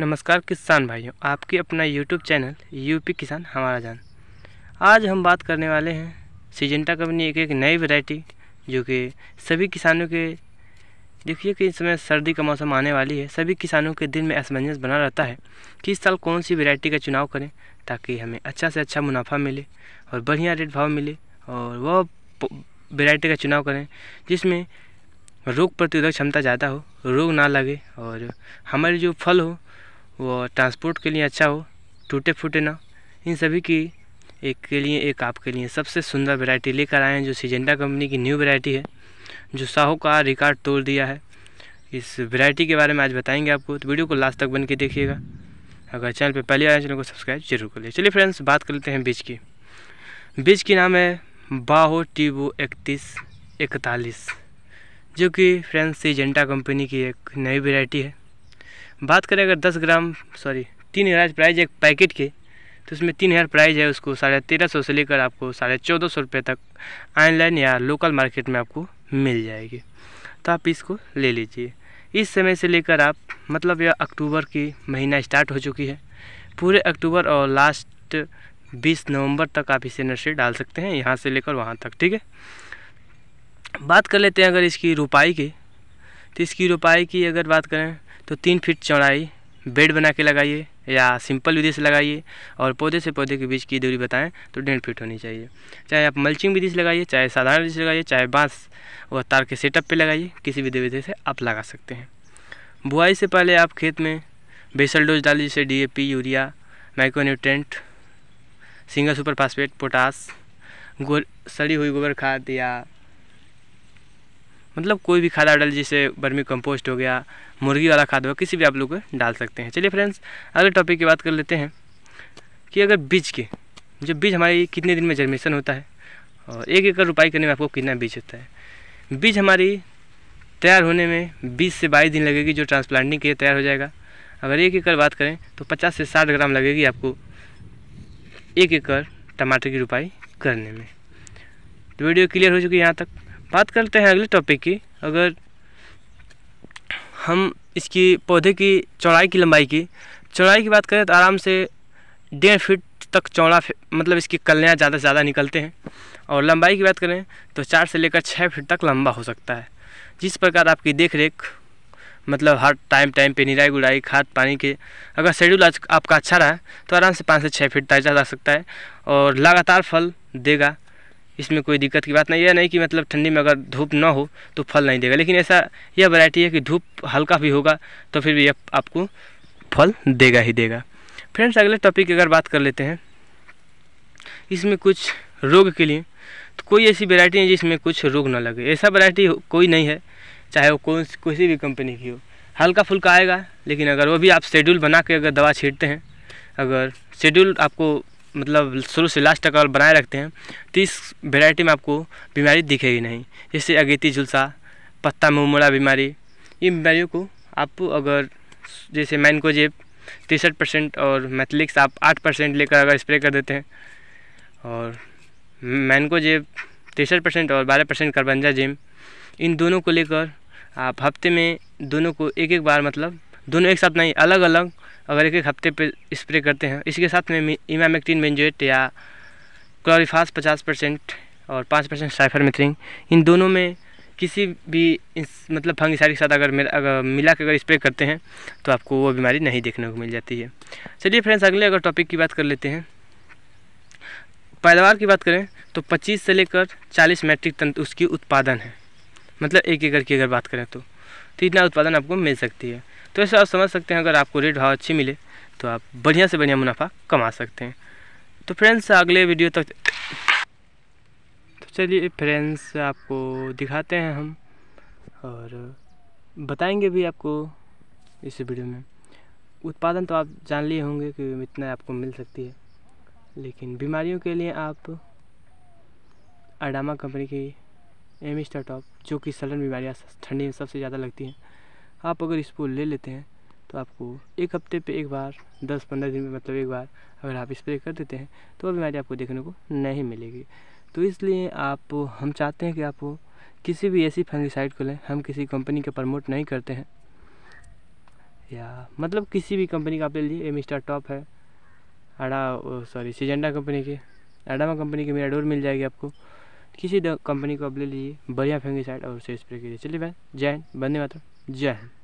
नमस्कार किसान भाइयों आपके अपना यूट्यूब चैनल यूपी किसान हमारा जान आज हम बात करने वाले हैं सीजेंटा कंपनी एक एक नई वैरायटी जो कि सभी किसानों के देखिए कि इस समय सर्दी का मौसम आने वाली है सभी किसानों के दिल में असमंजस बना रहता है कि इस साल कौन सी वैरायटी का चुनाव करें ताकि हमें अच्छा से अच्छा मुनाफा मिले और बढ़िया रेट भाव मिले और वह वैरायटी का चुनाव करें जिसमें रोग प्रतिरोधक क्षमता ज़्यादा हो रोग ना लगे और हमारे जो फल हो वो ट्रांसपोर्ट के लिए अच्छा हो टूटे फूटे ना इन सभी की एक के लिए एक आपके लिए सबसे सुंदर वैरायटी लेकर आए हैं जो सिजेंडा कंपनी की न्यू वैरायटी है जो साहू का रिकॉर्ड तोड़ दिया है इस वैरायटी के बारे में आज बताएंगे आपको तो वीडियो को लास्ट तक बन के देखिएगा अगर चैनल पर पहले आए चैनल को सब्सक्राइब जरूर कर लीजिए चलिए फ्रेंड्स बात कर लेते हैं बीज की बीज की नाम है बाहो टीबो इकतीस इकतालीस जो कि फ्रेंड्स सीजेंटा कंपनी की एक नई वेराइटी है बात करें अगर दस ग्राम सॉरी तीन हज़ार प्राइज एक पैकेट के तो उसमें तीन हज़ार प्राइज है उसको साढ़े तेरह सौ से लेकर आपको साढ़े चौदह सौ रुपये तक ऑनलाइन या लोकल मार्केट में आपको मिल जाएगी तो आप इसको ले लीजिए इस समय से लेकर आप मतलब यह अक्टूबर की महीना स्टार्ट हो चुकी है पूरे अक्टूबर और लास्ट बीस नवंबर तक आप इसे नर्सरी डाल सकते हैं यहाँ से लेकर वहाँ तक ठीक है बात कर लेते हैं अगर इसकी रुपाई की तो इसकी रुपाई की अगर बात करें तो तीन फीट चौड़ाई बेड बना के लगाइए या सिंपल विधि से लगाइए और पौधे से पौधे के बीच की दूरी बताएं तो डेढ़ फीट होनी चाहिए चाहे आप मल्चिंग विधि से लगाइए चाहे साधारण विधि से लगाइए चाहे बांस व तार के सेटअप पे लगाइए किसी भी विधि से आप लगा सकते हैं बुआई से पहले आप खेत में बेसल डोज डालिए जैसे D urea micronutrient single super phosphate potash गो सड़ी हुई गोबर खाद या मतलब कोई भी खादा डाल जैसे बर्मी कंपोस्ट हो गया मुर्गी वाला खाद हो किसी भी आप लोग डाल सकते हैं चलिए फ्रेंड्स अगले टॉपिक की बात कर लेते हैं कि अगर बीज के जो बीज हमारी कितने दिन में जर्मेशन होता है और एक एकड़ रुपाई करने में आपको कितना बीज होता है बीज हमारी तैयार होने में 20 से 22 दिन लगेगी जो ट्रांसप्लांटिंग के लिए तैयार हो जाएगा अगर एक एकड़ बात करें तो 50 से 60 ग्राम लगेगी आपको एक एकड़ टमाटर की रुपाई करने में तो वीडियो क्लियर हो चुकी है यहाँ तक बात करते हैं अगले टॉपिक की अगर हम इसकी पौधे की चौड़ाई की लंबाई की चौड़ाई की बात करें तो आराम से डेढ़ फीट तक चौड़ा मतलब इसकी कलियाँ ज़्यादा से ज़्यादा निकलते हैं और लंबाई की बात करें तो चार से लेकर छः फीट तक लंबा हो सकता है जिस प्रकार आपकी देख रेख मतलब हर टाइम टाइम पे निराई गुड़ाई खाद पानी के अगर शेड्यूल आपका अच्छा रहा तो आराम से पाँच से छः फीट तक जा सकता है और लगातार फल देगा इसमें कोई दिक्कत की बात नहीं है नहीं कि मतलब ठंडी में अगर धूप ना हो तो फल नहीं देगा लेकिन ऐसा यह वैरायटी है कि धूप हल्का भी होगा तो फिर भी यह आपको फल देगा ही देगा फ्रेंड्स अगले टॉपिक की अगर बात कर लेते हैं इसमें कुछ रोग के लिए तो कोई ऐसी वैरायटी है जिसमें कुछ रोग ना लगे ऐसा वैरायटी कोई नहीं है चाहे वो कौन किसी भी कंपनी की हो हल्का फुल्का आएगा लेकिन अगर वो भी आप शेड्यूल बना के अगर दवा छीटते हैं अगर शेड्यूल आपको मतलब शुरू से लास्ट तक अगर बनाए रखते हैं तो इस वेराइटी में आपको बीमारी दिखेगी नहीं जैसे अगेती झुलसा पत्ता मुमरा बीमारी इन बीमारियों को आप अगर जैसे मैनकोजेब तिरसठ परसेंट और मैथलिक्स आप आठ परसेंट लेकर अगर स्प्रे कर देते हैं और मैनकोजेब तिरसठ परसेंट और बारह परसेंट करबंजा जेम इन दोनों को लेकर आप हफ्ते में दोनों को एक एक बार मतलब दोनों एक साथ नहीं अलग अलग अगर एक एक हफ्ते पे स्प्रे करते हैं इसके साथ में इमामेक्टिन बेंजोएट या क्लोरीफास पचास परसेंट और पाँच परसेंट साइफर साइफरमेथ्रिन इन दोनों में किसी भी इस मतलब फंगिसाइड के साथ अगर अगर मिला के अगर स्प्रे करते हैं तो आपको वो बीमारी नहीं देखने को मिल जाती है चलिए फ्रेंड्स अगले अगर टॉपिक की बात कर लेते हैं पैदावार की बात करें तो 25 से लेकर 40 मैट्रिक टन उसकी उत्पादन है मतलब एक एकड़ की अगर बात करें तो तो इतना उत्पादन आपको मिल सकती है तो ऐसे आप समझ सकते हैं अगर आपको रेट भाव अच्छी मिले तो आप बढ़िया से बढ़िया मुनाफा कमा सकते हैं तो फ्रेंड्स अगले वीडियो तक तो चलिए फ्रेंड्स आपको दिखाते हैं हम और बताएंगे भी आपको इस वीडियो में उत्पादन तो आप जान लिए होंगे कि इतना आपको मिल सकती है लेकिन बीमारियों के लिए आप अडामा कंपनी की एमिस्टर टॉप जो कि सलन बीमारियाँ ठंडी में सबसे ज़्यादा लगती हैं आप अगर इसको ले लेते हैं तो आपको एक हफ्ते पे एक बार दस पंद्रह दिन में मतलब एक बार अगर आप स्प्रे कर देते हैं तो वह बीमारी आपको देखने को नहीं मिलेगी तो इसलिए आप हम चाहते हैं कि आप किसी भी ऐसी फंगिसाइड को लें हम किसी कंपनी का प्रमोट नहीं करते हैं या मतलब किसी भी कंपनी का आप ले लीजिए एमिस्टर टॉप है अडा सॉरी सिजेंडा कंपनी की अडामा कंपनी की मेरा डोर मिल जाएगी आपको किसी कंपनी का ले लीजिए बढ़िया फंगिसाइड और उसे स्प्रे कीजिए चलिए भाई जय हिंद बंदे मात्र जय हिंद